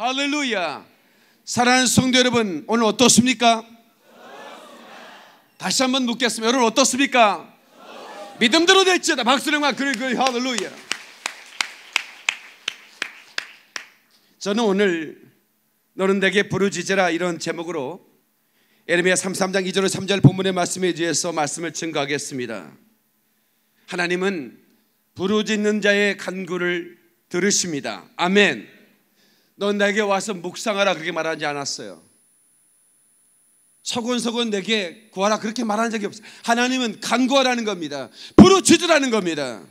할렐루야. 사랑하는 성도 여러분, 오늘 어떻습니까? 다시 한번 묻겠습니다. 여러분 어떻습니까? 믿음대로 될지다. 박수령아, 그래, 그래, 할렐루야. 저는 오늘 너는 내게 부르짖으라 이런 제목으로 에르메야 33장 2절 3절 본문의 말씀에 의해서 말씀을 증거하겠습니다. 하나님은 부르짖는 자의 간구를 들으십니다. 아멘. 너 내게 와서 묵상하라 그렇게 말하지 않았어요. 서건서건 내게 구하라 그렇게 말한 적이 없어요. 하나님은 간구하라는 겁니다. 부르짖으라는 겁니다.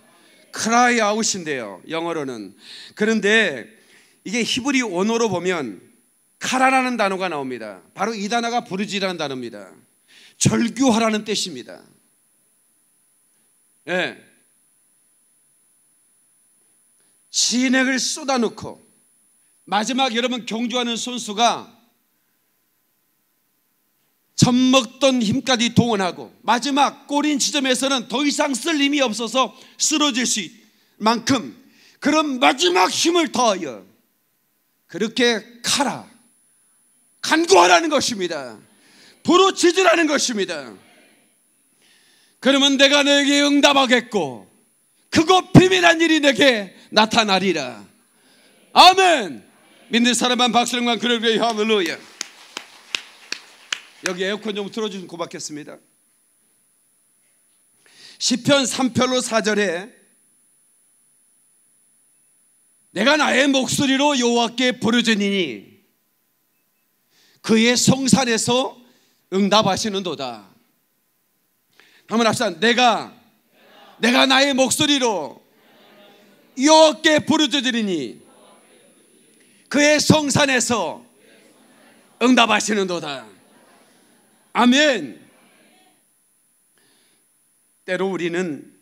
크라이 아웃인데요. 영어로는. 그런데 이게 히브리 원어로 보면 카라라는 단어가 나옵니다. 바로 이 단어가 부르짖으라는 단어입니다. 절규하라는 뜻입니다. 예. 네. 진액을 쏟아놓고 마지막 여러분 경주하는 선수가 젖먹던 힘까지 동원하고 마지막 꼬린 지점에서는 더 이상 쓸 힘이 없어서 쓰러질 수 만큼 그런 마지막 힘을 더하여 그렇게 가라 간구하라는 것입니다 부르짖으라는 것입니다 그러면 내가 너에게 응답하겠고 그거 비밀한 일이 내게 나타나리라 아멘 믿는 사람만 박수령만 그래 그래 할렐루야 여기 에어컨 좀 틀어주면 고맙겠습니다 시편 3편로 4절에 내가 나의 목소리로 여호와께 부르짖니니 그의 성산에서 응답하시는도다. 한번 합시다. 내가 내가 나의 목소리로 여호와께 부르짖으리니 그의 성산에서 응답하시는도다. 아멘. 때로 우리는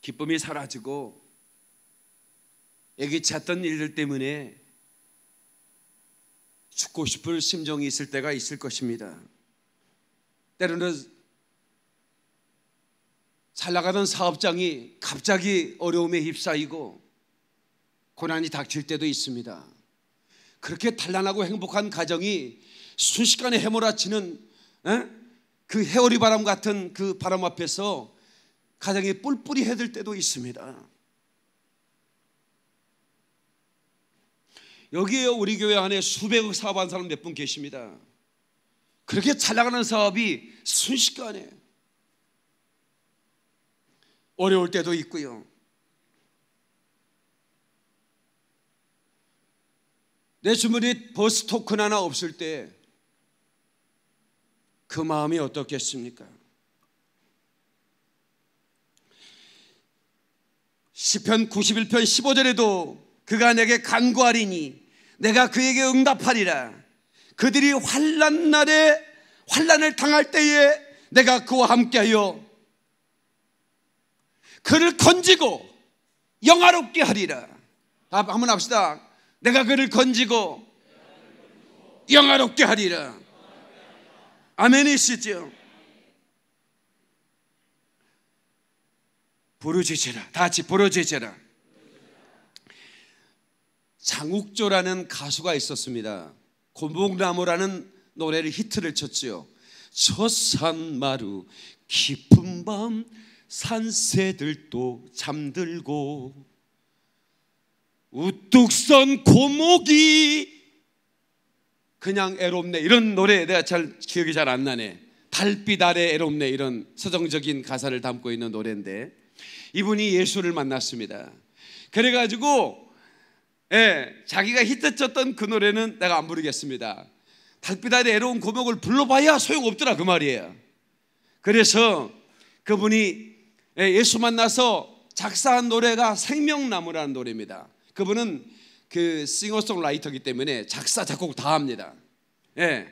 기쁨이 사라지고 애기치 않던 일들 때문에 죽고 싶을 심정이 있을 때가 있을 것입니다. 때로는 잘 나가던 사업장이 갑자기 어려움에 휩싸이고 고난이 닥칠 때도 있습니다. 그렇게 단란하고 행복한 가정이 순식간에 해몰아치는 에? 그 해오리 바람 같은 그 바람 앞에서 가정이 뿔뿔이 해들 때도 있습니다. 여기에 우리 교회 안에 수백 사업한 사람 몇 분 계십니다. 그렇게 잘 나가는 사업이 순식간에 어려울 때도 있고요. 내 주머니 버스 토큰 하나 없을 때 그 마음이 어떻겠습니까? 시편 91편 15절에도 그가 내게 간구하리니 내가 그에게 응답하리라 그들이 환란 날에 환란을 당할 때에 내가 그와 함께하여 그를 건지고 영화롭게 하리라 아, 한번 합시다 내가 그를 건지고 영화롭게 하리라. 아멘이시죠? 부르짖으라. 다 같이 부르짖으라. 장욱조라는 가수가 있었습니다. 곤봉나무라는 노래를 히트를 쳤지요. 첫 산마루 깊은 밤 산새들도 잠들고 우뚝 선 고목이 그냥 애롭네 이런 노래 내가 잘 기억이 잘 안 나네 달빛 아래 애롭네 이런 서정적인 가사를 담고 있는 노래인데 이분이 예수를 만났습니다 그래가지고 예, 자기가 히트쳤던 그 노래는 내가 안 부르겠습니다 달빛 아래 애로운 고목을 불러봐야 소용없더라 그 말이에요 그래서 그분이 예, 예수 만나서 작사한 노래가 생명나무라는 노래입니다 그분은 그 싱어송라이터기 때문에 작사 작곡 다 합니다. 예.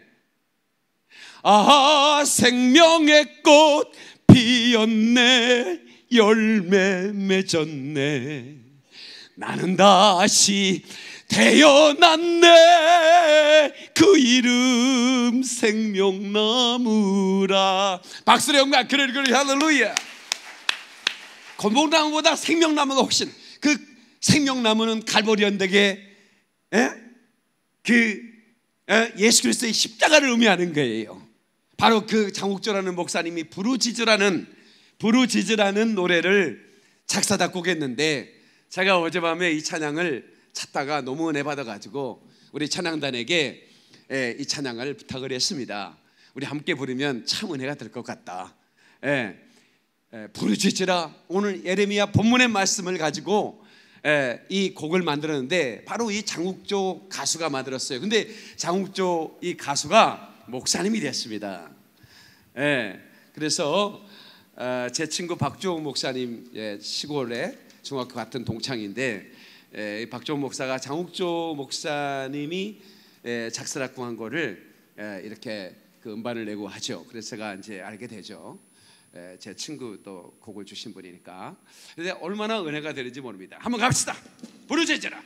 아 생명의 꽃 피었네 열매 맺었네 나는 다시 태어났네 그 이름 생명나무라 박수를 영광 그래 그래 할렐루야 건복나무보다 생명나무가 훨씬 그 생명나무는 갈보리 언덕에 에? 예? 그 에? 예? 예수 그리스도의 십자가를 의미하는 거예요. 바로 그 장옥조라는 목사님이 부르짖으라는 부르짖으라는 노래를 작사 작곡했는데 제가 어젯밤에 이 찬양을 찾다가 너무 은혜 받아가지고 우리 찬양단에게 예, 이 찬양을 부탁을 했습니다. 우리 함께 부르면 참 은혜가 될 것 같다. 예, 예, 부르짖으라 오늘 예레미야 본문의 말씀을 가지고 에, 예, 이 곡을 만들었는데 바로 이 장욱조 가수가 만들었어요. 근데 장욱조 이 가수가 목사님이 됐습니다. 에, 예, 그래서 어, 제 친구 박종호 목사님 예, 시골에 중학교 같은 동창인데 예, 박종호 목사가 장욱조 목사님이 예, 작사작곡한 거를 예, 이렇게 그 음반을 내고 하죠. 그래서 제가 이제 알게 되죠. 예, 제 친구 또 곡을 주신 분이니까 근데 얼마나 은혜가 되는지 모릅니다. 한번 갑시다. 부르짖으라.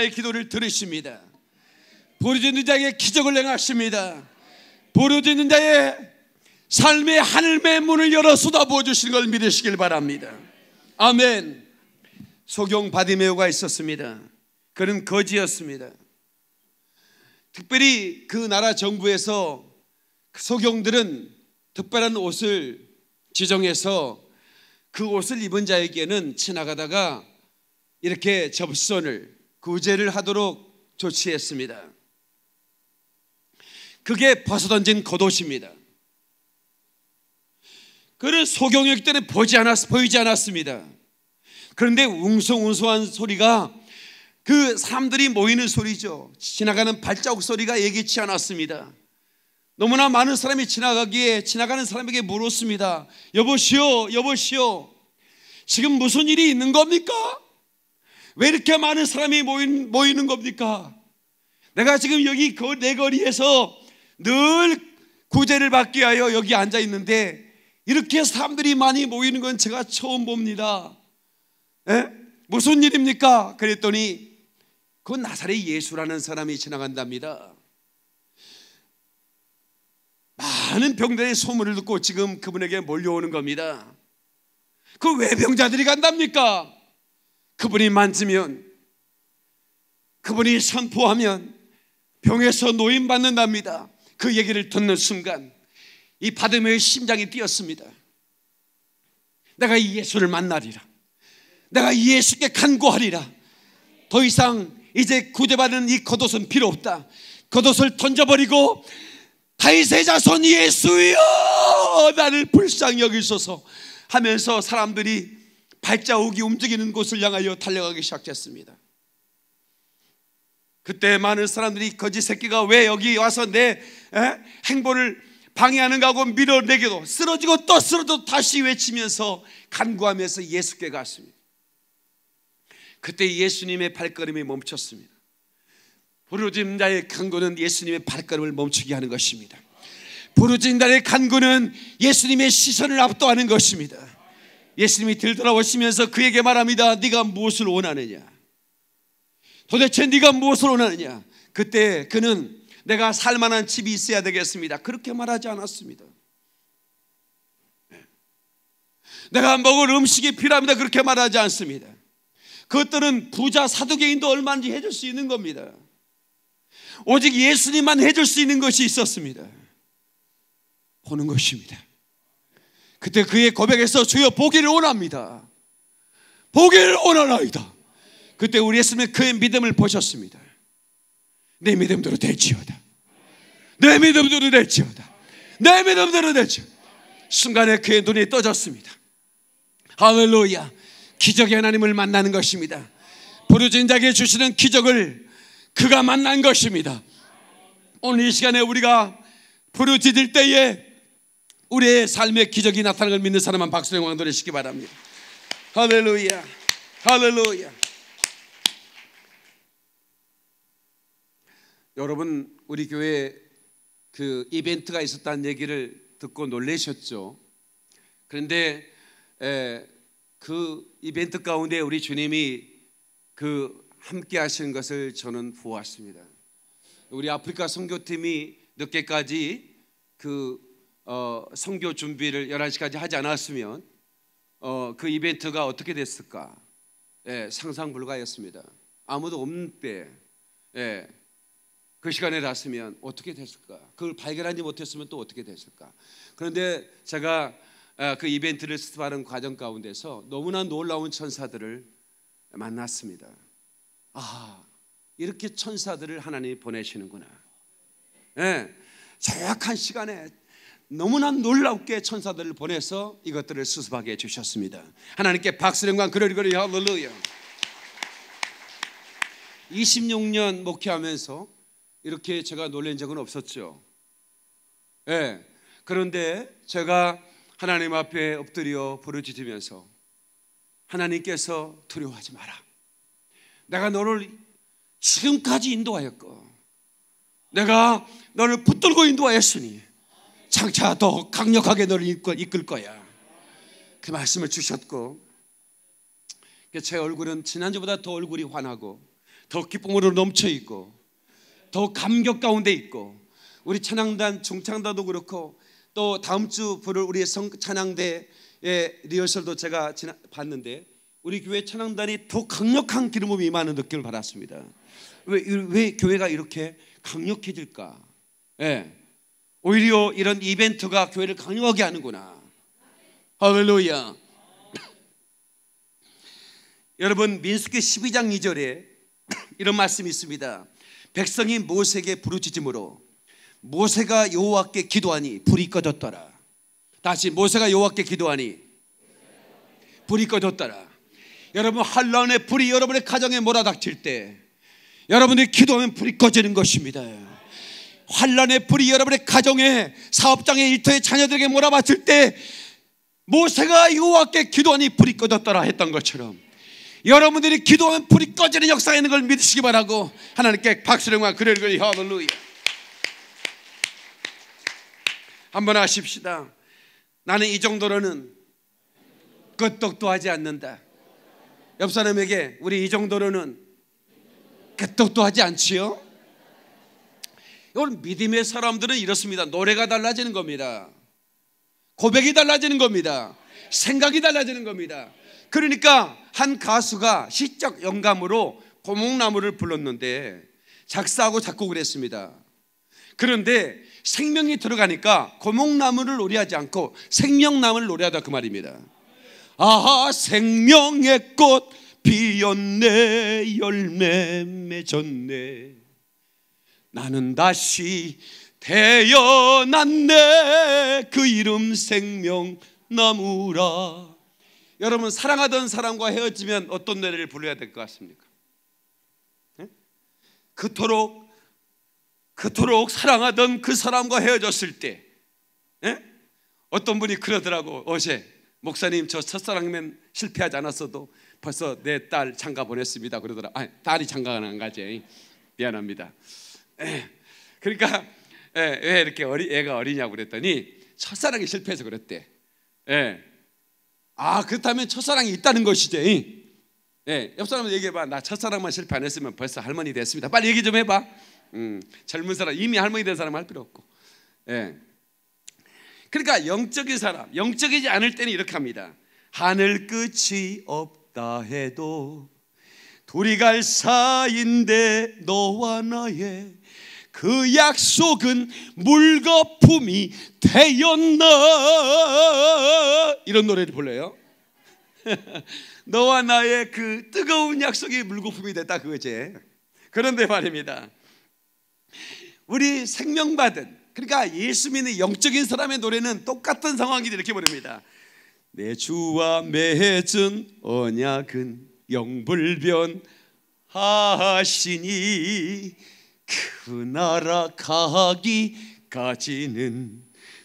나의 기도를 들으십니다. 부르짖는 자에게 기적을 행하십니다. 부르짖는 자의 삶의 하늘의 문을 열어 쏟아부어 주시는 걸 믿으시길 바랍니다. 아멘. 소경 바디메오가 있었습니다. 그는 거지였습니다. 특별히 그 나라 정부에서 그 소경들은 특별한 옷을 지정해서 그 옷을 입은 자에게는 지나가다가 이렇게 접선을 구제를 하도록 조치했습니다. 그게 벗어던진 겉옷입니다. 그는 소경역들은 보지 않았, 보이지 않았습니다. 그런데 웅성웅성한 소리가 그 사람들이 모이는 소리죠. 지나가는 발자국 소리가 예기치 않았습니다. 너무나 많은 사람이 지나가기에 지나가는 사람에게 물었습니다. 여보시오, 여보시오. 지금 무슨 일이 있는 겁니까? 왜 이렇게 많은 사람이 모인, 모이는 겁니까? 내가 지금 여기 그, 내 거리에서 늘 구제를 받기 위하여 여기 앉아 있는데 이렇게 사람들이 많이 모이는 건 제가 처음 봅니다. 에? 예? 무슨 일입니까? 그랬더니 그 나사렛 예수라는 사람이 지나간답니다. 많은 병들의 소문을 듣고 지금 그분에게 몰려오는 겁니다. 그 왜 병자들이 간답니까? 그분이 만지면 그분이 선포하면 병에서 노인 받는답니다. 그 얘기를 듣는 순간 이 바데메의 심장이 뛰었습니다. 내가 이 예수를 만나리라. 내가 예수께 간구하리라. 더 이상 이제 구제받은이 겉옷은 필요 없다. 겉옷을 던져버리고 다이세 자손 예수여 나를 불쌍히 여기소서 하면서 사람들이 발자국이 움직이는 곳을 향하여 달려가기 시작했습니다. 그때 많은 사람들이 거지 새끼가 왜 여기 와서 내 에? 행보를 방해하는가 고 밀어내기도 쓰러지고 또 쓰러져 다시 외치면서 간구하면서 예수께 갔습니다. 그때 예수님의 발걸음이 멈췄습니다. 부르짖는 자의 간구는 예수님의 발걸음을 멈추게 하는 것입니다. 부르짖는 자의 간구는 예수님의 시선을 압도하는 것입니다. 예수님이 들돌아오시면서 그에게 말합니다. 네가 무엇을 원하느냐? 도대체 네가 무엇을 원하느냐? 그때 그는 내가 살 만한 집이 있어야 되겠습니다. 그렇게 말하지 않았습니다. 네. 내가 먹을 음식이 필요합니다. 그렇게 말하지 않습니다. 그것들은 부자 사두개인도 얼마든지 해줄 수 있는 겁니다. 오직 예수님만 해줄 수 있는 것이 있었습니다. 보는 것입니다. 그때 그의 고백에서 주여 보기를 원합니다. 보기를 원하나이다. 그때 우리 했으면 그의 믿음을 보셨습니다. 내 믿음대로 될지어다. 내 믿음대로 될지어다. 내 믿음대로 될지어다. 순간에 그의 눈이 떠졌습니다. 할렐루야. 기적의 하나님을 만나는 것입니다. 부르진 자에게 주시는 기적을 그가 만난 것입니다. 오늘 이 시간에 우리가 부르짖을 때에 우리의 삶의 기적이 나타나는 걸 믿는 사람만 박수령 왕도를 시기 바랍니다. 할렐루야. 할렐루야. 여러분 우리 교회 그 이벤트가 있었다는 얘기를 듣고 놀라셨죠. 그런데 에, 그 이벤트 가운데 우리 주님이 그 함께 하시는 것을 저는 보았습니다. 우리 아프리카 선교팀이 늦게까지 그 어, 성교 준비를 11시까지 하지 않았으면 어, 그 이벤트가 어떻게 됐을까? 예, 상상 불가였습니다. 아무도 없는 때, 예, 그 시간에 났으면 어떻게 됐을까? 그걸 발견하지 못했으면 또 어떻게 됐을까? 그런데 제가 아, 그 이벤트를 스 습하는 과정 가운데서 너무나 놀라운 천사들을 만났습니다. 아, 이렇게 천사들을 하나님이 보내시는구나. 예, 정확한 시간에 너무나 놀랍게 천사들을 보내서 이것들을 수습하게 해주셨습니다. 하나님께 박수령과 그러리그리 할렐루야. 26년 목회하면서 이렇게 제가 놀란 적은 없었죠. 예. 네. 그런데 제가 하나님 앞에 엎드려 부르짖으면서 하나님께서 두려워하지 마라. 내가 너를 지금까지 인도하였고, 내가 너를 붙들고 인도하였으니, 장차 더 강력하게 너를 이끌 거야. 그 말씀을 주셨고 제 얼굴은 지난주보다 더 얼굴이 환하고 더 기쁨으로 넘쳐 있고 더 감격 가운데 있고 우리 찬양단 중창단도 그렇고 또 다음 주 부를 우리 찬양대의 리허설도 제가 봤는데 우리 교회 찬양단이 더 강력한 기름을 임하는 느낌을 받았습니다. 왜, 왜 교회가 이렇게 강력해질까? 예. 오히려 이런 이벤트가 교회를 강요하게 하는구나. 할렐루야. 여러분 민수기 12장 2절에 이런 말씀이 있습니다. 백성이 모세에게 부르짖음으로 모세가 여호와께 기도하니 불이 꺼졌더라. 다시 모세가 여호와께 기도하니 불이 꺼졌더라. 여러분 한란의 불이 여러분의 가정에 몰아닥칠 때 여러분들이 기도하면 불이 꺼지는 것입니다. 환란의 불이 여러분의 가정에 사업장의 일터에 자녀들에게 몰아봤을 때 모세가 여호와께 기도하니 불이 꺼졌더라 했던 것처럼 여러분들이 기도하면 불이 꺼지는 역사가 있는 걸 믿으시기 바라고 하나님께 박수령과 그를 그리 하늘루야 한번 하십시다 나는 이 정도로는 끄떡도 하지 않는다 옆 사람에게 우리 이 정도로는 끄떡도 하지 않지요 여러 믿음의 사람들은 이렇습니다. 노래가 달라지는 겁니다. 고백이 달라지는 겁니다. 생각이 달라지는 겁니다. 그러니까 한 가수가 시적 영감으로 고목나무를 불렀는데 작사하고 작곡을 했습니다. 그런데 생명이 들어가니까 고목나무를 노래하지 않고 생명나무를 노래하다 그 말입니다. 아하 생명의 꽃 피었네 열매 맺었네 나는 다시 태어났네 그 이름 생명나무라 여러분 사랑하던 사람과 헤어지면 어떤 노래를 불러야 될 것 같습니까? 그토록 그토록 사랑하던 그 사람과 헤어졌을 때 어떤 분이 그러더라고 어제 목사님 저 첫사랑면 실패하지 않았어도 벌써 내 딸 장가 보냈습니다 그러더라 아니 딸이 장가는 안 가지 미안합니다 예. 그러니까 예, 왜 이렇게 어리, 애가 어리냐고 그랬더니 첫사랑이 실패해서 그랬대. 예. 아 그렇다면 첫사랑이 있다는 것이지. 예, 옆 사람은 얘기해봐. 나 첫사랑만 실패 안 했으면 벌써 할머니 됐습니다. 빨리 얘기 좀 해봐. 음, 젊은 사람 이미 할머니 된 사람 할 필요 없고. 예. 그러니까 영적인 사람, 영적이지 않을 때는 이렇게 합니다. 하늘 끝이 없다 해도 둘이 갈 사이인데 너와 나의 그 약속은 물거품이 되었나 이런 노래를 불러요. 너와 나의 그 뜨거운 약속이 물거품이 됐다 그거지. 그런데 말입니다. 우리 생명 받은 그러니까 예수 믿는 영적인 사람의 노래는 똑같은 상황이 이렇게 부릅니다. 내 주와 맺은 언약은 영불변 하시니 그 나라 가기까지는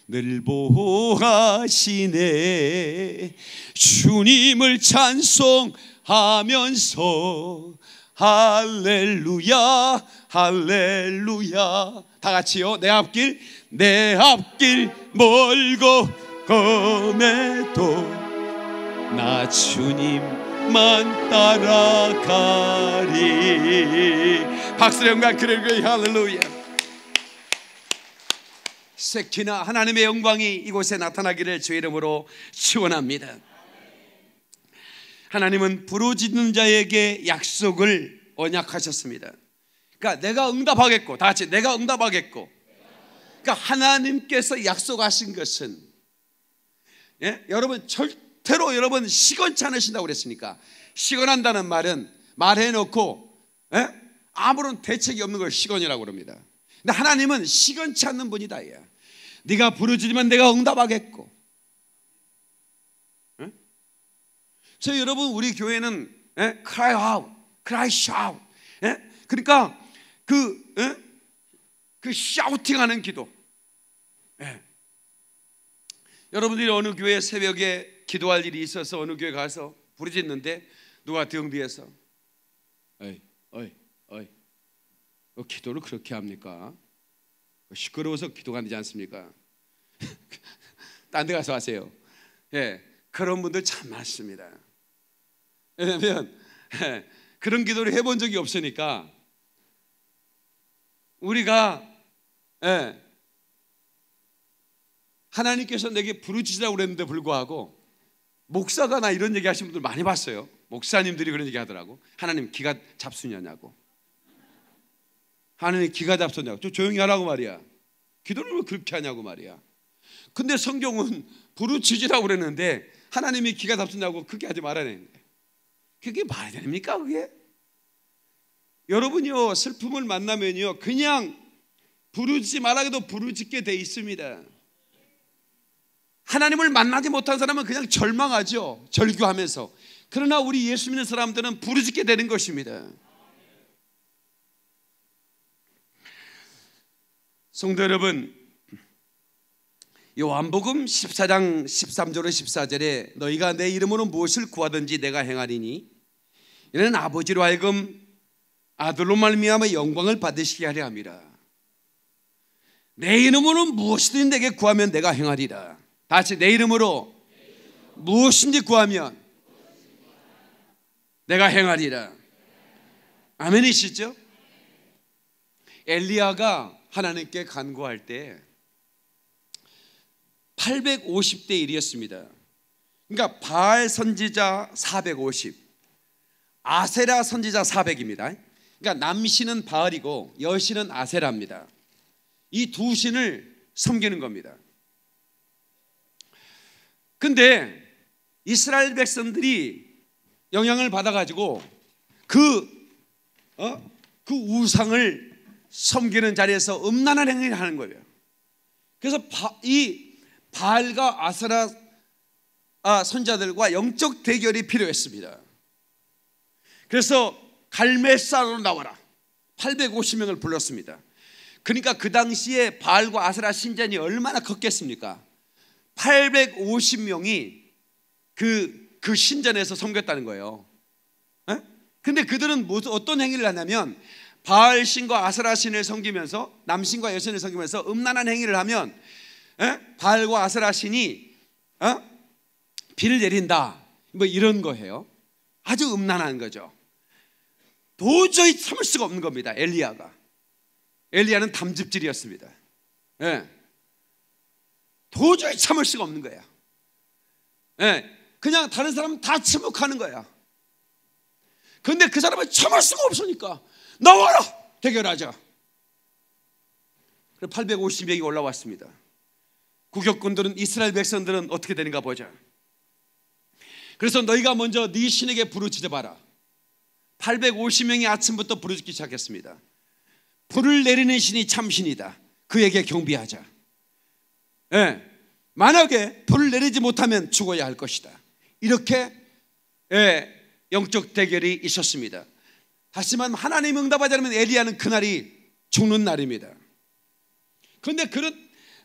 늘 보호하시네 주님을 찬송하면서 할렐루야 할렐루야 다 같이요 내 앞길 내 앞길 멀고 험해도 나 주님만 따라가리 박수의 영광 그리고 할렐루야 세키나 하나님의 영광이 이곳에 나타나기를 주의 이름으로 축원합니다 하나님은 부르짖는 자에게 약속을 언약하셨습니다 그러니까 내가 응답하겠고 다 같이 내가 응답하겠고 그러니까 하나님께서 약속하신 것은 예? 여러분 절대로 여러분 시건치 않으신다고 그랬으니까 시건한다는 말은 말해놓고 예? 아무런 대책이 없는 걸 시건이라고 그럽니다. 근데 하나님은 시건치 않는 분이다. 예. 네가 부르짖으면 내가 응답하겠고. 예? 그 여러분 우리 교회는 예? cry out, cry shout. 예? 그러니까 그, 예? 그 샤우팅하는 기도. 예. 여러분들이 어느 교회 새벽에 기도할 일이 있어서 어느 교회 가서 부르짖는데 누가 등 뒤에서 어이 어이 기도를 그렇게 합니까? 시끄러워서 기도가 안 되지 않습니까? 딴 데 가서 하세요. 예, 그런 분들 참 많습니다. 왜냐하면 예, 그런 기도를 해본 적이 없으니까 우리가 예, 하나님께서 내게 부르짖으라고 그랬는데 불구하고 목사가 나 이런 얘기 하시는 분들 많이 봤어요. 목사님들이 그런 얘기 하더라고. 하나님 기가 잡수냐냐고. 하나님 기가 잡섰냐고. 좀 조용히 하라고 말이야. 기도를 왜 그렇게 하냐고 말이야. 근데 성경은 부르짖으라고 그랬는데 하나님이 기가 잡혔냐고 그렇게 하지 말아야되는데 그게 말이 됩니까 그게? 여러분이요 슬픔을 만나면요 그냥 부르지 짖말아도 부르짖게 돼 있습니다 하나님을 만나지 못한 사람은 그냥 절망하죠 절규하면서 그러나 우리 예수 믿는 사람들은 부르짖게 되는 것입니다 성도 여러분, 요한복음 14장 13절로 14절에 너희가 내 이름으로 무엇을 구하든지 내가 행하리니 이는 아버지로 하여금 아들로 말미암아 영광을 받으시게 하려 함이라. 내 이름으로 무엇이든 내게 구하면 내가 행하리라. 다시 내 이름으로 무엇인지 구하면 내가 행하리라. 아멘이시죠? 엘리야가 하나님께 간구할 때 850대 1이었습니다. 그러니까 바알 선지자 450, 아세라 선지자 400입니다. 그러니까 남신은 바알이고 여신은 아세라입니다. 이 두 신을 섬기는 겁니다. 근데 이스라엘 백성들이 영향을 받아가지고 그, 어? 그 우상을 섬기는 자리에서 음란한 행위를 하는 거예요. 그래서 바, 이 바알과 아스라 아, 선자들과 영적 대결이 필요했습니다. 그래서 갈멜산으로 나와라. 850명을 불렀습니다. 그러니까 그 당시에 바알과 아스라 신전이 얼마나 컸겠습니까? 850명이 그, 그 신전에서 섬겼다는 거예요. 에? 근데 그들은 무슨, 어떤 행위를 하냐면 바알 신과 아세라 신을 섬기면서 남신과 여신을 섬기면서 음란한 행위를 하면 에? 예? 바알과 아세라 신이 어? 비를 내린다 뭐 이런 거예요. 아주 음란한 거죠. 도저히 참을 수가 없는 겁니다. 엘리야가 엘리야는 담즙질이었습니다. 에. 예. 도저히 참을 수가 없는 거야. 예. 그냥 다른 사람다 침묵하는 거야. 런데그 사람은 참을 수가 없으니까 나와라! 대결하자. 850명이 올라왔습니다. 구격군들은 이스라엘 백성들은 어떻게 되는가 보자. 그래서 너희가 먼저 네 신에게 부르짖어 봐라. 850명이 아침부터 부르짖기 시작했습니다. 불을 내리는 신이 참신이다. 그에게 경비하자. 예. 만약에 불을 내리지 못하면 죽어야 할 것이다. 이렇게 예, 영적 대결이 있었습니다. 하지만 하나님 응답하지 않으면 엘리야는 그날이 죽는 날입니다. 그런데 그런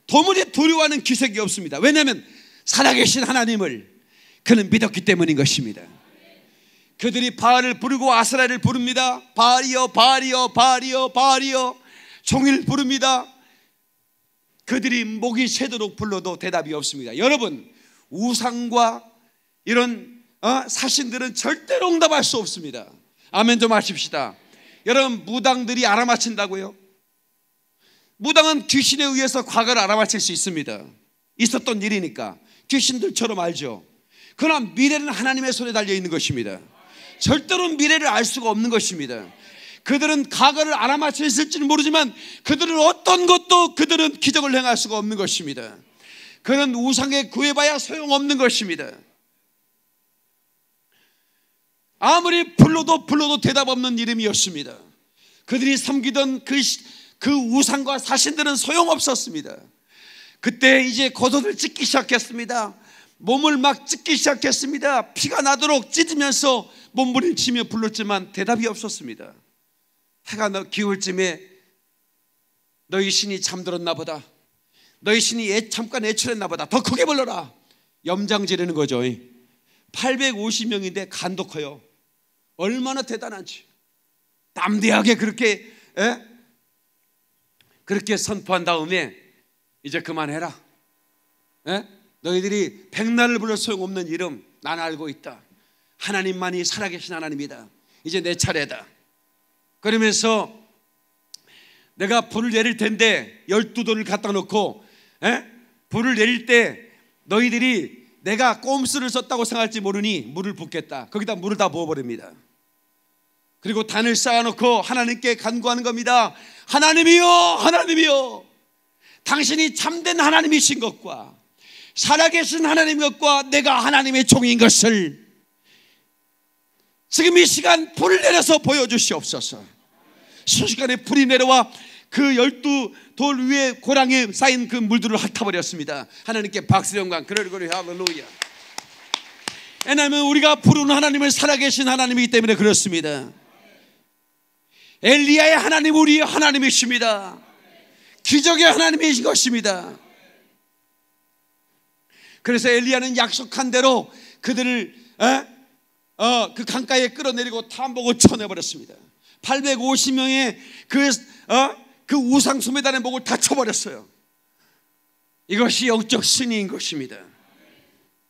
도무지 두려워하는 기색이 없습니다. 왜냐하면 살아계신 하나님을 그는 믿었기 때문인 것입니다. 그들이 바알을 부르고 아스라를 부릅니다. 바알이여 바알이여 바알이여 바알이여 종일 부릅니다. 그들이 목이 새도록 불러도 대답이 없습니다. 여러분 우상과 이런 어? 사신들은 절대로 응답할 수 없습니다. 아멘 좀 하십시다. 여러분 무당들이 알아맞힌다고요? 무당은 귀신에 의해서 과거를 알아맞힐 수 있습니다. 있었던 일이니까 귀신들처럼 알죠. 그러나 미래는 하나님의 손에 달려 있는 것입니다. 절대로 미래를 알 수가 없는 것입니다. 그들은 과거를 알아맞혀 있을지는 모르지만 그들은 어떤 것도 그들은 기적을 행할 수가 없는 것입니다. 그는 우상에 구해봐야 소용없는 것입니다. 아무리 불러도 불러도 대답 없는 이름이었습니다. 그들이 섬기던 그, 그 우상과 사신들은 소용없었습니다. 그때 이제 고옷을 찢기 시작했습니다. 몸을 막 찢기 시작했습니다. 피가 나도록 찢으면서 몸부림치며 불렀지만 대답이 없었습니다. 해가 너 기울쯤에 너희 신이 잠들었나 보다. 너희 신이 애, 잠깐 애출했나 보다. 더 크게 불러라. 염장 지르는 거죠. 850명인데 간도 커요. 얼마나 대단한지 담대하게 그렇게 에? 그렇게 선포한 다음에 이제 그만해라. 에? 너희들이 백날을 불러 소용없는 이름 난 알고 있다. 하나님만이 살아계신 하나님이다. 이제 내 차례다. 그러면서 내가 불을 내릴 텐데 열두 돌을 갖다 놓고 에? 불을 내릴 때 너희들이 내가 꼼수를 썼다고 생각할지 모르니 물을 붓겠다. 거기다 물을 다 부어버립니다. 그리고 단을 쌓아놓고 하나님께 간구하는 겁니다. 하나님이요하나님이요 당신이 참된 하나님이신 것과 살아계신 하나님 것과 내가 하나님의 종인 것을 지금 이 시간 불을 내려서 보여주시옵소서. 순식간에 불이 내려와 그 열두 돌 위에 고랑에 쌓인 그 물들을 핥아버렸습니다. 하나님께 박수령관 그러리고리 할렐루야. 왜냐하면 우리가 부르는 하나님을 살아계신 하나님이기 때문에 그렇습니다. 엘리야의 하나님 우리 하나님이십니다. 기적의 하나님이신 것입니다. 그래서 엘리야는 약속한 대로 그들을 에? 어, 그 강가에 끌어내리고 탐복을 쳐내버렸습니다. 850명의 그, 어? 그 우상 수메단의 목을 다 쳐버렸어요. 이것이 영적 승리인 것입니다.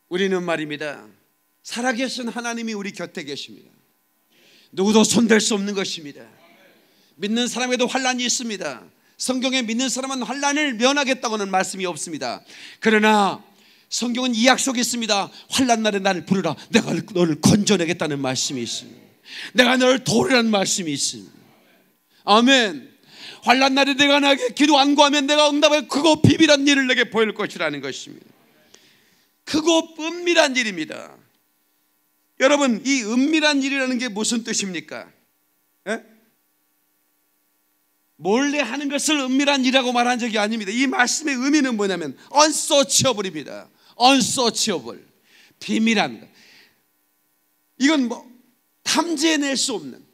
우리는 말입니다. 살아계신 하나님이 우리 곁에 계십니다. 누구도 손댈 수 없는 것입니다. 믿는 사람에도 환란이 있습니다. 성경에 믿는 사람은 환란을 면하겠다고는 말씀이 없습니다. 그러나 성경은 이 약속이 있습니다. 환란 날에 나를 부르라. 내가 너를 건져내겠다는 말씀이 있습니다. 내가 너를 도우라는 말씀이 있습니다. 아멘. 환란 날에 내가 나게 기도 안 구하면 내가 응답할 크고 비밀한 일을 내게 보일 것이라는 것입니다. 크고 은밀한 일입니다. 여러분 이 은밀한 일이라는 게 무슨 뜻입니까? 몰래 하는 것을 은밀한 일이라고 말한 적이 아닙니다. 이 말씀의 의미는 뭐냐면 unsearchable입니다. unsearchable. 비밀한 것. 이건 뭐 탐지해낼 수 없는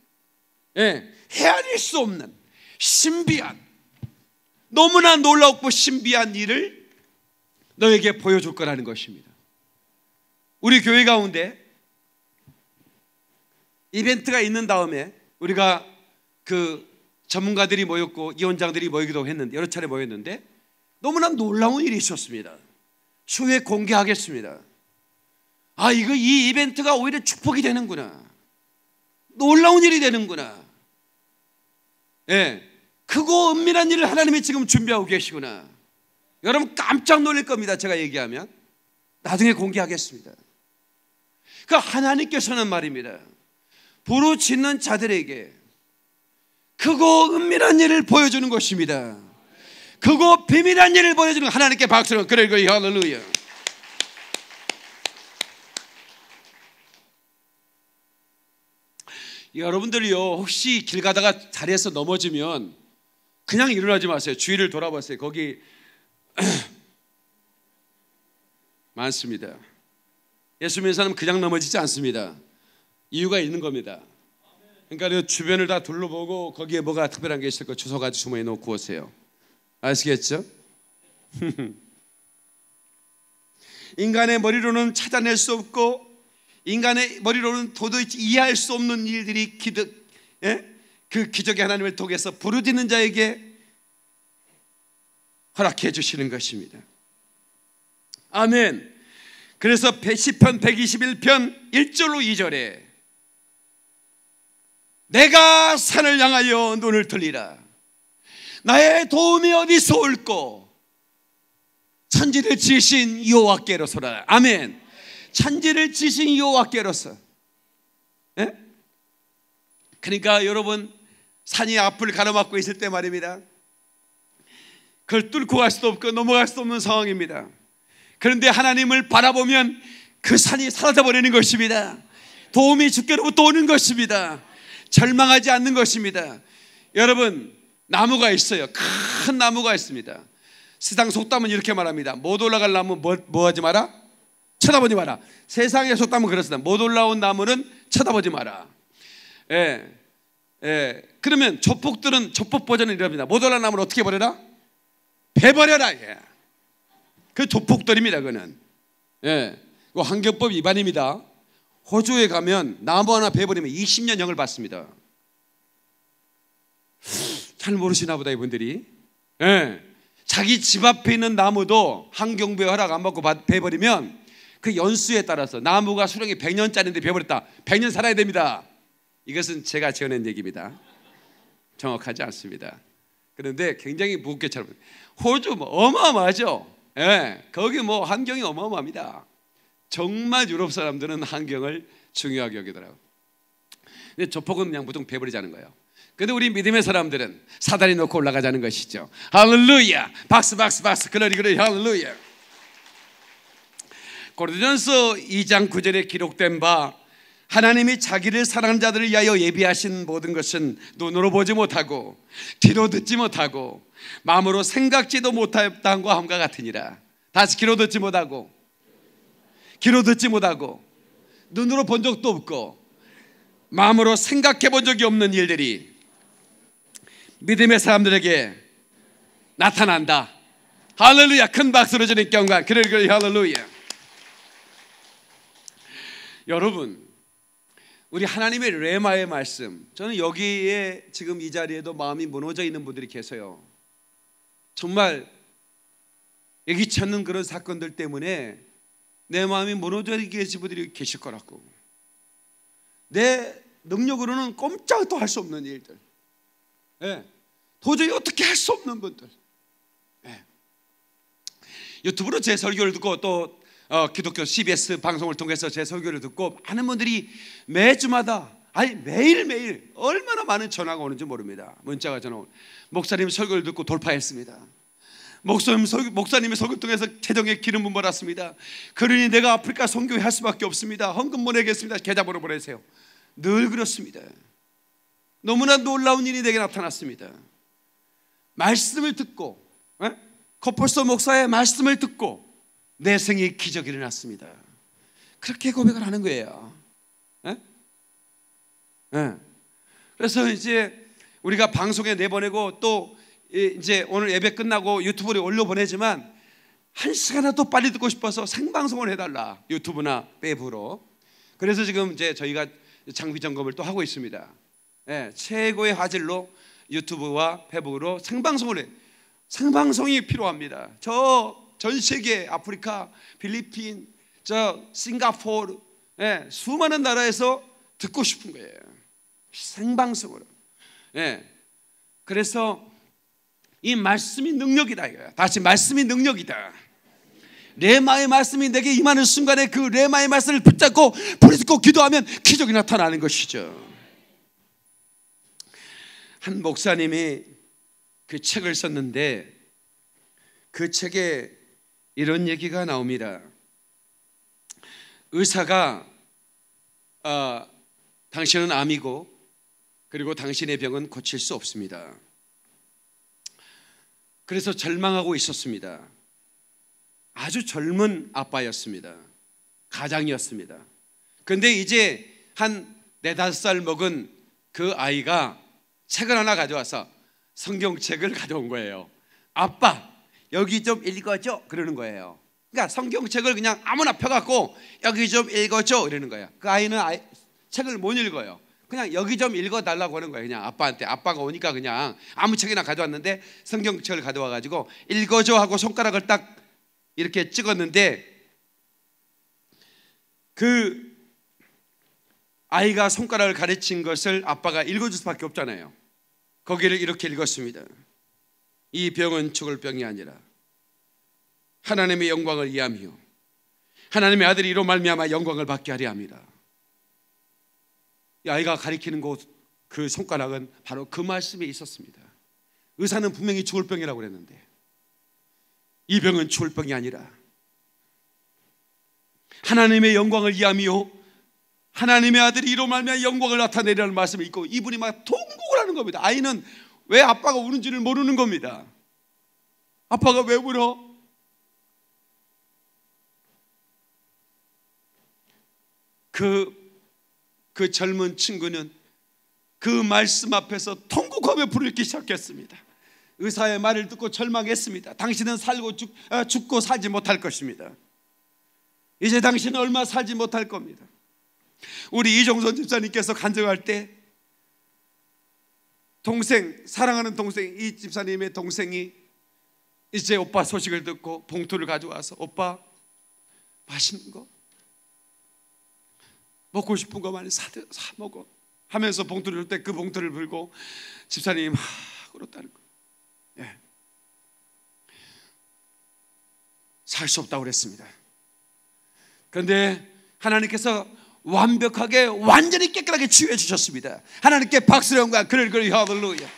예, 헤아릴 수 없는 신비한 너무나 놀랍고 신비한 일을 너에게 보여줄 거라는 것입니다. 우리 교회 가운데 이벤트가 있는 다음에 우리가 그 전문가들이 모였고 이원장들이 모이기도 했는데 여러 차례 모였는데 너무나 놀라운 일이 있었습니다. 추후에 공개하겠습니다. 아 이거 이 이벤트가 오히려 축복이 되는구나. 놀라운 일이 되는구나. 예, 크고 은밀한 일을 하나님이 지금 준비하고 계시구나. 여러분 깜짝 놀랄 겁니다. 제가 얘기하면 나중에 공개하겠습니다. 그 그러니까 하나님께서는 말입니다. 부르짖는 자들에게 크고 은밀한 일을 보여주는 것입니다. 크고 비밀한 일을 보여주는 하나님께 박수를 그래 그래 할렐루야. 여러분들이요 혹시 길 가다가 자리에서 넘어지면 그냥 일어나지 마세요. 주위를 돌아보세요. 거기 많습니다. 예수 믿는 사람 그냥 넘어지지 않습니다. 이유가 있는 겁니다. 그러니까 그 주변을 다 둘러보고 거기에 뭐가 특별한 게 있을 거 주워 가지고 주머니에 넣고 오세요. 아시겠죠? 인간의 머리로는 찾아낼 수 없고 인간의 머리로는 도저히 이해할 수 없는 일들이 기득 예? 그 기적의 하나님을 통해서 부르짖는 자에게 허락해 주시는 것입니다. 아멘. 그래서 시편 121편 1절로 2절에 내가 산을 향하여 눈을 틀리라 나의 도움이 어디서 올꼬? 천지를 지신 여호와께로서라. 아멘. 천지를 지신 여호와께로서. 예? 그러니까 여러분 산이 앞을 가로막고 있을 때 말입니다. 그걸 뚫고 갈 수도 없고 넘어갈 수도 없는 상황입니다. 그런데 하나님을 바라보면 그 산이 사라져 버리는 것입니다. 도움이 주께로부터 오는 것입니다. 절망하지 않는 것입니다. 여러분, 나무가 있어요. 큰 나무가 있습니다. 세상 속담은 이렇게 말합니다. 못 올라갈 나무 뭐, 뭐 하지 마라? 쳐다보지 마라. 세상의 속담은 그렇습니다. 못 올라온 나무는 쳐다보지 마라. 예. 예. 그러면 조폭들은 조폭 버전은 이럽니다. 못 올라온 나무를 어떻게 버려라? 배버려라. 예. 그 조폭들입니다. 그는. 거 예. 그 환경법 위반입니다. 호주에 가면 나무 하나 베버리면 20년 형을 받습니다. 잘 모르시나 보다 이분들이. 예. 자기 집 앞에 있는 나무도 환경부에 허락 안 받고 베버리면 그 연수에 따라서 나무가 수령이 100년짜리인데 베버렸다. 100년 살아야 됩니다. 이것은 제가 지어낸 얘기입니다. 정확하지 않습니다. 그런데 굉장히 무겁게 처럼 호주 뭐 어마어마하죠. 예. 거기 뭐 환경이 어마어마합니다. 정말 유럽 사람들은 환경을 중요하게 여기더라고요. 근데 조폭은 그냥 보통 배부리자는 거예요. 근데 우리 믿음의 사람들은 사다리 놓고 올라가자는 것이죠. 할렐루야! 박스박스박스그러리그러리 할렐루야! 고르도전서 2장 9절에 기록된 바 하나님이 자기를 사랑하는 자들을 위하여 예비하신 모든 것은 눈으로 보지 못하고 귀로 듣지 못하고 마음으로 생각지도 못하다는 것과 함과 같으니라 다시 귀로 듣지 못하고 귀로 듣지 못하고 눈으로 본 적도 없고 마음으로 생각해 본 적이 없는 일들이 믿음의 사람들에게 나타난다. 할렐루야. 큰 박수로 주는 경과. 그래, 그래, 할렐루야. 여러분, 우리 하나님의 레마의 말씀. 저는 여기에 지금 이 자리에도 마음이 무너져 있는 분들이 계세요. 정말 예기찾는 그런 사건들 때문에 내 마음이 무너져 계지부들이 계실 거라고. 내 능력으로는 꼼짝도 할 수 없는 일들. 예. 도저히 어떻게 할 수 없는 분들. 예. 유튜브로 제 설교를 듣고 또 어, 기독교 CBS 방송을 통해서 제 설교를 듣고 많은 분들이 매주마다 아니 매일매일 얼마나 많은 전화가 오는지 모릅니다. 문자가 전화 온 목사님 설교를 듣고 돌파했습니다. 목사님, 서, 목사님의 서교통에서 재정에 기름 부받았습니다 그러니 내가 아프리카 선교회 할 수밖에 없습니다. 헌금 보내겠습니다. 계좌번호 보내세요. 늘 그렇습니다. 너무나 놀라운 일이 내게 나타났습니다. 말씀을 듣고 에? 커플스 목사의 말씀을 듣고 내 생에 기적이 일어났습니다. 그렇게 고백을 하는 거예요. 에? 에. 그래서 이제 우리가 방송에 내보내고 또 이제 오늘 예배 끝나고 유튜브로 올려 보내지만 한 시간이라도 빨리 듣고 싶어서 생방송을 해달라 유튜브나 웹으로. 그래서 지금 이제 저희가 장비 점검을 또 하고 있습니다. 예, 최고의 화질로 유튜브와 페북으로 생방송을 해. 생방송이 필요합니다. 저 전 세계 아프리카, 필리핀, 저 싱가포르, 예, 수많은 나라에서 듣고 싶은 거예요. 생방송으로. 예. 그래서 이 말씀이 능력이다. 다시 말씀이 능력이다. 레마의 말씀이 내게 임하는 순간에 그 레마의 말씀을 붙잡고 부르짖고 기도하면 기적이 나타나는 것이죠. 한 목사님이 그 책을 썼는데 그 책에 이런 얘기가 나옵니다. 의사가 어, 당신은 암이고 그리고 당신의 병은 고칠 수 없습니다. 그래서 절망하고 있었습니다. 아주 젊은 아빠였습니다. 가장이었습니다. 근데 이제 한 네다섯 살 먹은 그 아이가 책을 하나 가져와서 성경책을 가져온 거예요. 아빠, 여기 좀 읽어줘. 그러는 거예요. 그러니까 성경책을 그냥 아무나 펴갖고 여기 좀 읽어줘. 이러는 거예요. 그 아이는 아이, 책을 못 읽어요. 그냥 여기 좀 읽어달라고 하는 거예요. 그냥 아빠한테 아빠가 오니까 그냥 아무 책이나 가져왔는데 성경책을 가져와가지고 읽어줘 하고 손가락을 딱 이렇게 찍었는데 그 아이가 손가락을 가르친 것을 아빠가 읽어줄 수밖에 없잖아요. 거기를 이렇게 읽었습니다. 이 병은 죽을 병이 아니라 하나님의 영광을 이해하며 하나님의 아들이 이로 말미암아 영광을 받게 하리 함이라. 아이가 가리키는 곳그 손가락은 바로 그 말씀에 있었습니다. 의사는 분명히 죽을 병이라고 그랬는데 이 병은 죽을 병이 아니라 하나님의 영광을 이하며 하나님의 아들이 이로 말미암아 영광을 나타내리라는 말씀을 읽고 이분이 막 통곡을 하는 겁니다. 아이는 왜 아빠가 우는지를 모르는 겁니다. 아빠가 왜 울어? 그그 젊은 친구는 그 말씀 앞에서 통곡하며 부르기 시작했습니다. 의사의 말을 듣고 절망했습니다. 당신은 살고 죽, 아, 죽고 사지 못할 것입니다. 이제 당신은 얼마 살지 못할 겁니다. 우리 이종선 집사님께서 간증할 때 동생 사랑하는 동생 이 집사님의 동생이 이제 오빠 소식을 듣고 봉투를 가져와서 오빠 맛있는 거 먹고 싶은 거 많이 사, 사 먹어 하면서 봉투를 줄때그 봉투를 불고 집사님 막 그렇다는 거예요. 예. 살 수 없다고 그랬습니다. 그런데 하나님께서 완벽하게 완전히 깨끗하게 치유해 주셨습니다. 하나님께 박수를 영과 그를 그를 하블루야.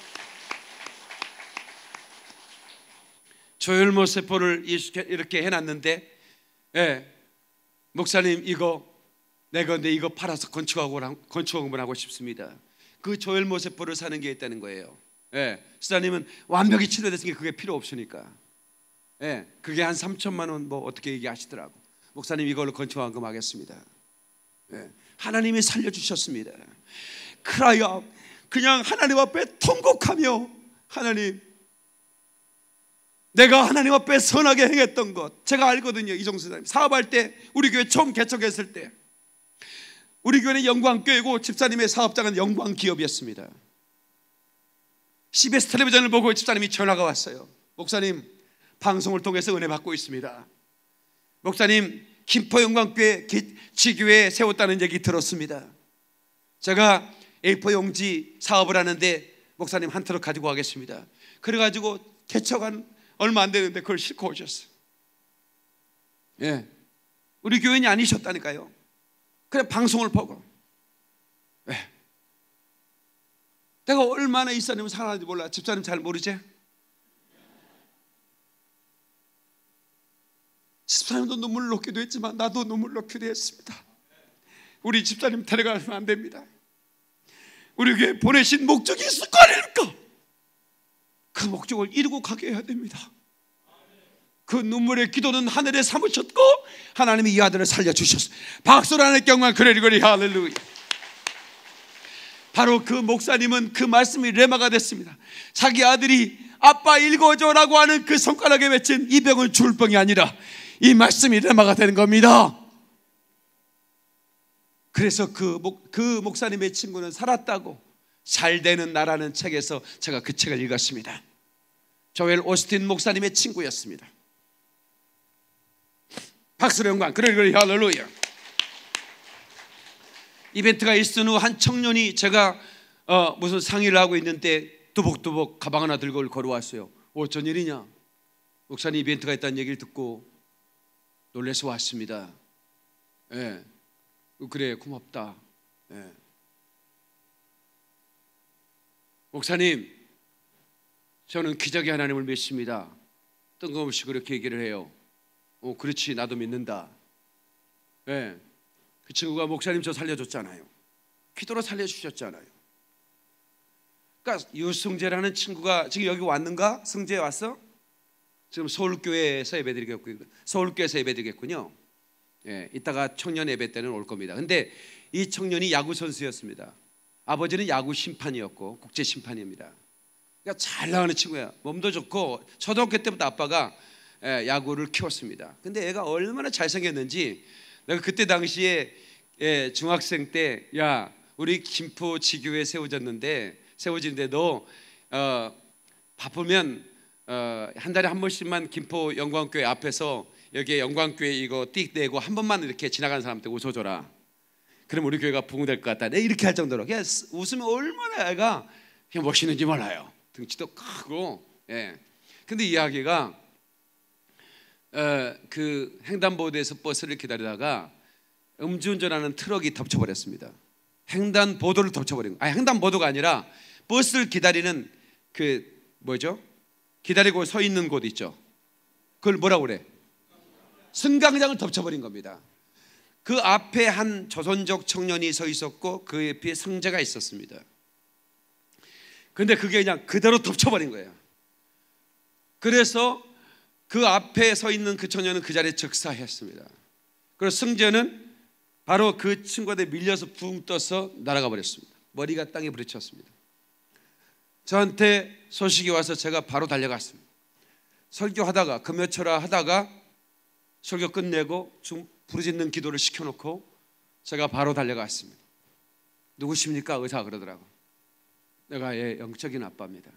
조혈모 세포를 이렇게 해놨는데, 예, 목사님 이거 내가 근데 이거 팔아서 건축학원 건축 공부하고 싶습니다. 그 조엘 모세포를 사는 게 있다는 거예요. 예, 수사님은 완벽히 치료됐으니까 그게 필요 없으니까. 예, 그게 한 3천만 원 뭐 어떻게 얘기하시더라고. 목사님 이걸로 건축학금 하겠습니다. 예, 하나님이 살려주셨습니다. 크라이아 그냥 하나님 앞에 통곡하며 하나님 내가 하나님 앞에 선하게 행했던 것 제가 알거든요 이종수 사님 사업할 때 우리 교회 처음 개척했을 때 우리 교회는 영광교회고 집사님의 사업장은 영광기업이었습니다. CBS 텔레비전을 보고 집사님이 전화가 왔어요. 목사님, 방송을 통해서 은혜 받고 있습니다. 목사님, 김포영광교회 지교회 세웠다는 얘기 들었습니다. 제가 A4 용지 사업을 하는데 목사님 한 트럭 가지고 가겠습니다. 그래가지고 개척한 얼마 안 되는데 그걸 싣고 오셨어요. 예. 우리 교인이 아니셨다니까요. 그냥 방송을 보고. 왜? 내가 얼마나 이사님을 사랑하는지 몰라. 집사님 잘 모르지? 집사님도 눈물을 놓기도 했지만 나도 눈물을 놓기도 했습니다. 우리 집사님 데려가면 안 됩니다. 우리에게 보내신 목적이 있을 거 아닙니까? 그 목적을 이루고 가게 해야 됩니다. 그 눈물의 기도는 하늘에 사무쳤고 하나님이 이 아들을 살려주셨습니다 박수를 하는 경우만 그래리거리 할렐루야. 바로 그 목사님은 그 말씀이 레마가 됐습니다. 자기 아들이 아빠 읽어줘라고 하는 그 손가락에 맺힌 이 병은 죽을 병이 아니라 이 말씀이 레마가 되는 겁니다. 그래서 그, 목, 그 목사님의 친구는 살았다고 잘 되는 나라는 책에서 제가 그 책을 읽었습니다. 조엘 오스틴 목사님의 친구였습니다. 박수로 영광. 그래 그래 할렐루야. 이벤트가 있은 후한 청년이 제가 어, 무슨 상의를 하고 있는데 두벅두벅 가방 하나 들고 걸어왔어요. 어, 어쩐 일이냐? 목사님 이벤트가 있다는 얘기를 듣고 놀래서 왔습니다. 예. 그래 고맙다. 예. 목사님 저는 기적의 하나님을 믿습니다. 뜬금없이 그렇게 얘기를 해요. 어, 그렇지, 나도 믿는다. 예. 네. 그 친구가 목사님 저 살려줬잖아요. 기도로 살려주셨잖아요. 그러니까 유승재라는 친구가 지금 여기 왔는가? 승재 왔어? 지금 서울교회에서 예배드리겠군요. 서울교회에서 예배드리겠군요. 예, 이따가 청년 예배 때는 올 겁니다. 근데 이 청년이 야구 선수였습니다. 아버지는 야구 심판이었고 국제 심판입니다. 그러니까 잘 나가는 친구야. 몸도 좋고 초등학교 때부터 아빠가 예, 야구를 키웠습니다. 근데 애가 얼마나 잘생겼는지 내가 그때 당시에 예, 중학생 때야 우리 김포 지교에 세워졌는데 세워진데너 어, 바쁘면 어, 한 달에 한 번씩만 김포 영광교회 앞에서 여기에 영광교회 이거 띡 내고 한 번만 이렇게 지나가는 사람한테 웃어줘라. 그럼 우리 교회가 부흥될 것 같다. 내 네, 이렇게 할 정도로 그냥 웃으면 얼마나 애가 그냥 멋있는지 몰라요. 등치도 크고. 예. 근데 이야기가 그 횡단보도에서 버스를 기다리다가 음주운전하는 트럭이 덮쳐버렸습니다. 횡단보도를 덮쳐버린 거. 아 횡단보도가 아니라 버스를 기다리는 그 뭐죠? 기다리고 서 있는 곳 있죠. 그걸 뭐라 그래? 승강장을 덮쳐버린 겁니다. 그 앞에 한 조선족 청년이 서 있었고 그에 옆비 승자가 있었습니다. 근데 그게 그냥 그대로 덮쳐버린 거예요. 그래서 그 앞에 서 있는 그 처녀는 그 자리에 즉사했습니다. 그리고 승제는 바로 그 친구한테 밀려서 붕 떠서 날아가 버렸습니다. 머리가 땅에 부딪혔습니다. 저한테 소식이 와서 제가 바로 달려갔습니다. 설교하다가 금요철화 하다가 설교 끝내고 좀 부르짖는 기도를 시켜놓고 제가 바로 달려갔습니다. 누구십니까? 의사 그러더라고. 내가 예, 영적인 아빠입니다.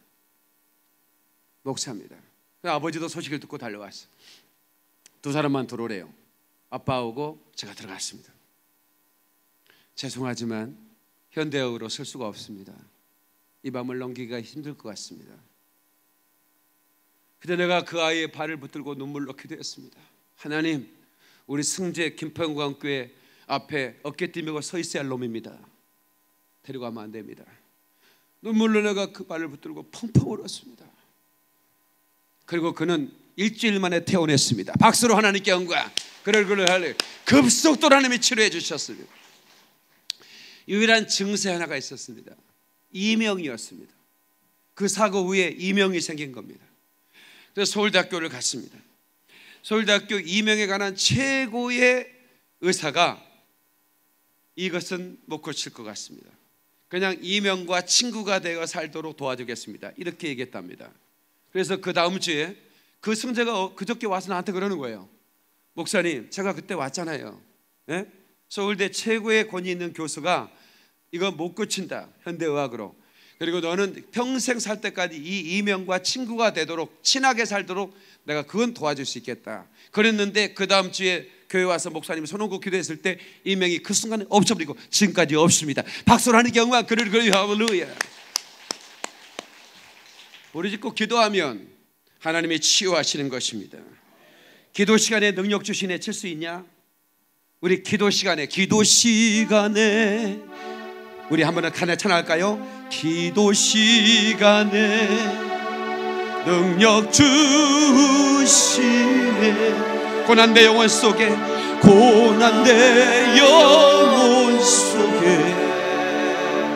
목사입니다. 그 아버지도 소식을 듣고 달려왔어. 두 사람만 들어오래요. 아빠 오고 제가 들어갔습니다. 죄송하지만 현대어로 설 수가 없습니다. 이 밤을 넘기기가 힘들 것 같습니다. 그때 내가 그 아이의 발을 붙들고 눈물로 기도했습니다. 하나님, 우리 승재 김평광교회 앞에 어깨 뛰며 서 있어야 할 놈입니다. 데리고 가면 안 됩니다. 눈물로 내가 그 발을 붙들고 펑펑 울었습니다. 그리고 그는 일주일 만에 퇴원했습니다. 박수로 하나님께 영광. 그를 그를 할급속도 하나님이 치료해 주셨습니다. 유일한 증세 하나가 있었습니다. 이명이었습니다. 그 사고 후에 이명이 생긴 겁니다. 그래서 서울대학교를 갔습니다. 서울대학교 이명에 관한 최고의 의사가 이것은 못 고칠 것 같습니다. 그냥 이명과 친구가 되어 살도록 도와주겠습니다. 이렇게 얘기했답니다. 그래서 그 다음 주에 그 승자가 어, 그저께 와서 나한테 그러는 거예요. 목사님, 제가 그때 왔잖아요. 네? 서울대 최고의 권위 있는 교수가 이거 못 고친다. 현대의학으로. 그리고 너는 평생 살 때까지 이 이명과 친구가 되도록 친하게 살도록 내가 그건 도와줄 수 있겠다. 그랬는데 그 다음 주에 교회 와서 목사님 이 손오고 기도했을 때 이명이 그 순간에 없어버리고 지금까지 없습니다. 박수를 하는 경우가 그를 그를 할렐루야. 우리 짖고 기도하면 하나님이 치유하시는 것입니다. 기도 시간에 능력 주신 애칠 수 있냐? 우리 기도 시간에 기도 시간에 우리 한번 하나 찬할까요 기도 시간에 능력 주시네 고난 내 영혼 속에 고난 내 영혼 속에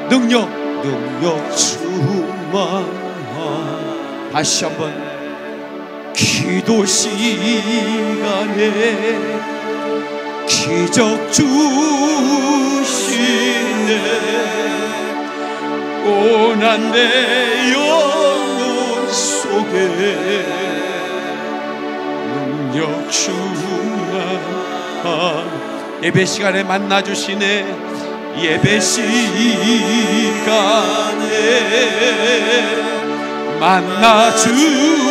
능력 능력 주만 다시 한번 기도 시간에 기적 주시네 고난 내 영혼 속에 능력 주나 예배 시간에 만나 주시네 예배 시간에 만나 주시네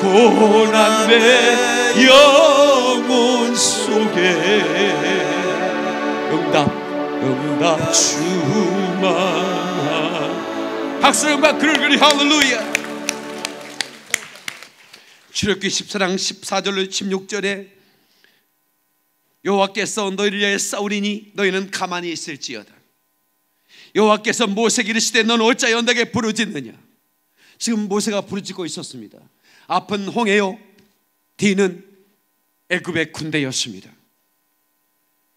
고난 내 영혼 속에 응답 응답 주마 박수 음악 그를 그리 할렐루야 출애굽기 14장 14절로 16절에 여호와께서 너희를 위해 싸우리니 너희는 가만히 있을지어다 여호와께서 모세에게 이르시되 넌 올자 연덕게 부르짖느냐 지금 모세가 부르짖고 있었습니다 앞은 홍해요 뒤는 애굽의 군대였습니다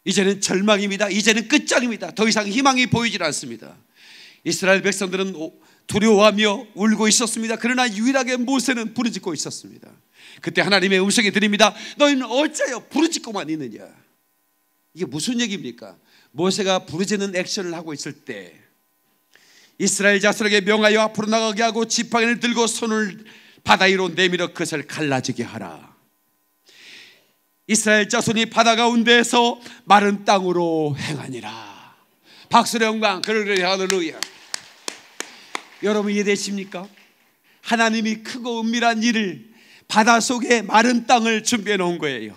이제는 절망입니다 이제는 끝장입니다 더 이상 희망이 보이질 않습니다 이스라엘 백성들은 두려워하며 울고 있었습니다 그러나 유일하게 모세는 부르짖고 있었습니다 그때 하나님의 음성이 들립니다 너희는 어째여 부르짖고만 있느냐 이게 무슨 얘기입니까? 모세가 부르짖는 액션을 하고 있을 때 이스라엘 자손에게 명하여 앞으로 나가게 하고 지팡이를 들고 손을 바다 위로 내밀어 그것을 갈라지게 하라. 이스라엘 자손이 바다 가운데에서 마른 땅으로 행하니라. 박수의 영광, 그러려 할렐루야. 여러분 이해되십니까? 하나님이 크고 은밀한 일을 바다 속에 마른 땅을 준비해 놓은 거예요.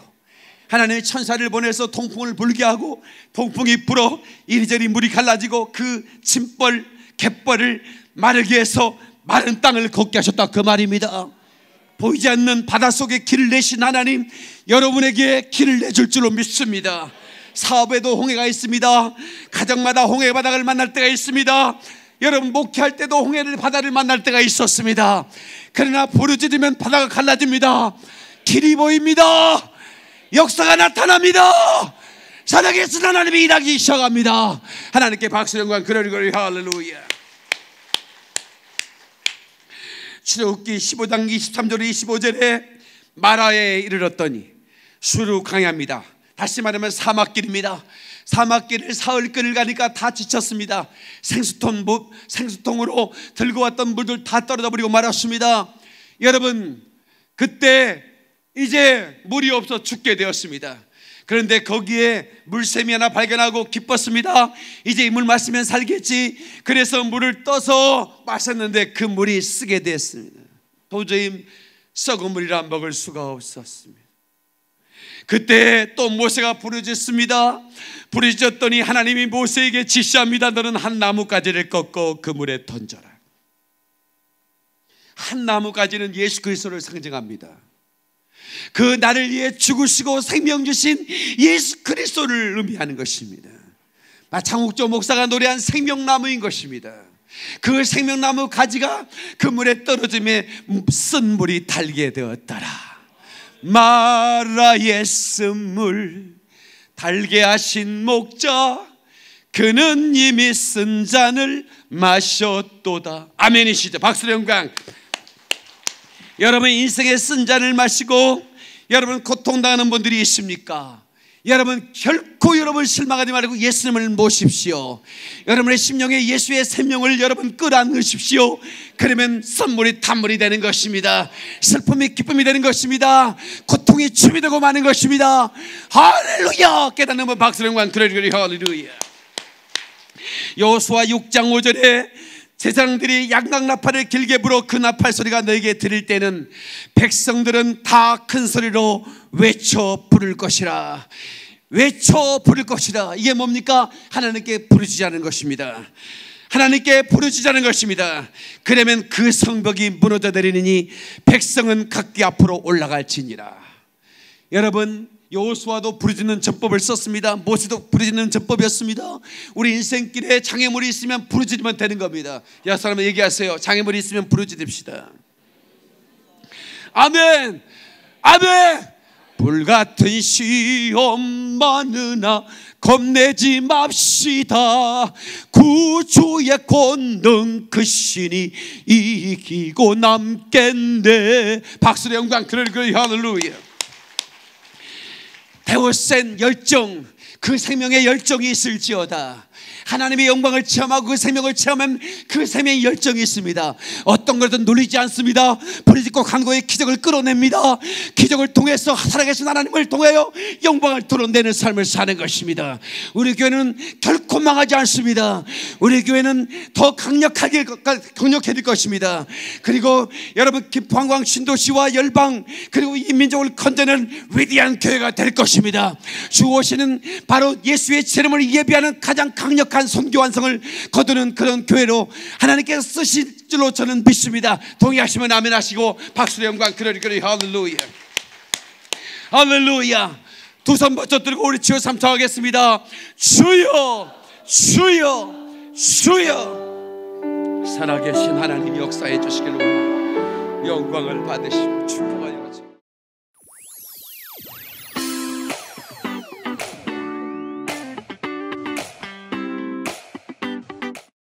하나님의 천사를 보내서 통풍을 불게 하고 통풍이 불어 이리저리 물이 갈라지고 그 짐벌, 갯벌을 마르게 해서 마른 땅을 걷게 하셨다 그 말입니다. 보이지 않는 바다속에 길을 내신 하나님 여러분에게 길을 내줄 줄로 믿습니다. 사업에도 홍해가 있습니다. 가정마다 홍해 바닥을 만날 때가 있습니다. 여러분 목회할 때도 홍해를 바다를 만날 때가 있었습니다. 그러나 부르짖으면 바다가 갈라집니다. 길이 보입니다. 역사가 나타납니다. 사랑에서 하나님이 일하기 시작합니다. 하나님께 박수 영광 그러그거리 할렐루야. 출애굽기 15장 23절에 25절에 마라에 이르렀더니 수루 강해합니다. 다시 말하면 사막길입니다. 사막길을 사흘 끌을 가니까 다 지쳤습니다. 생수통, 생수통으로 들고 왔던 물들 다 떨어져 버리고 말았습니다. 여러분, 그때 이제 물이 없어 죽게 되었습니다. 그런데 거기에 물샘이 하나 발견하고 기뻤습니다. 이제 이 물 마시면 살겠지. 그래서 물을 떠서 마셨는데 그 물이 쓰게 됐습니다. 도저히 썩은 물이라 먹을 수가 없었습니다. 그때 또 모세가 부르짖습니다. 부르짖었더니 하나님이 모세에게 지시합니다. 너는 한나뭇가지를꺾어그 물에 던져라. 한나뭇가지는 예수 그리스도를 상징합니다. 그 나를 위해 죽으시고 생명 주신 예수 그리스도를 의미하는 것입니다. 마창욱조 목사가 노래한 생명나무인 것입니다. 그 생명나무 가지가 그 물에 떨어짐에 쓴 물이 달게 되었더라. 마라의 쓴물 달게 하신 목자 그는 이미 쓴 잔을 마셨도다. 아멘이시죠. 박수령광. 여러분 인생의 쓴 잔을 마시고 여러분 고통당하는 분들이 있습니까? 여러분 결코 여러분 실망하지 말고 예수님을 모십시오. 여러분의 심령에 예수의 생명을 여러분 끌어안으십시오. 그러면 선물이 단물이 되는 것입니다. 슬픔이 기쁨이 되는 것입니다. 고통이 춤이 되고 마는 것입니다. 할렐루야! 깨닫는 분 박수령관 그러리그리 할렐루야. 여수아 6장 5절에 제사장들이 양각 나팔을 길게 불어 그 나팔 소리가 너에게 들릴 때는 백성들은 다 큰 소리로 외쳐 부를 것이라. 외쳐 부를 것이라. 이게 뭡니까? 하나님께 부르짖자는 것입니다. 하나님께 부르짖자는 것입니다. 그러면 그 성벽이 무너져 내리니 백성은 각기 앞으로 올라갈지니라. 여러분 여호수아도 부르짖는 전법을 썼습니다. 모세도 부르짖는 전법이었습니다. 우리 인생길에 장애물이 있으면 부르짖으면 되는 겁니다. 야 사람 얘기하세요. 장애물이 있으면 부르짖읍시다. 아멘. 아멘. 불같은 시험 많으나 겁내지 맙시다 구주의 권능 그 신이 이기고 남겠네 박수의 영광 그를 그를 할렐루야 배월센 열정, 그 생명의 열정이 있을지어다. 하나님의 영광을 체험하고 그 생명을 체험한 그 생명의 열정이 있습니다. 어떤 걸든 눌리지 않습니다. 부르짖고 강고의 기적을 끌어냅니다. 기적을 통해서 살아계신 하나님을 통하여 영광을 드러내는 삶을 사는 것입니다. 우리 교회는 결코 망하지 않습니다. 우리 교회는 더 강력하게 강력해질 것입니다. 그리고 여러분 김포항광 신도시와 열방 그리고 이 민족을 건드는 위대한 교회가 될 것입니다. 주오시는 바로 예수의 이름을 예비하는 가장 강력한 거룩한 선교 완성을 거두는 그런 교회로 하나님께서 쓰실 줄로 저는 믿습니다. 동의하시면 아멘하시고 박수의 영광 그러리그리 할렐루야. 할렐루야. 두손 번쩍 들고 우리 주여 삼창하겠습니다. 주여 주여 주여 살아계신 하나님 역사해 주시기를 영광을 받으시오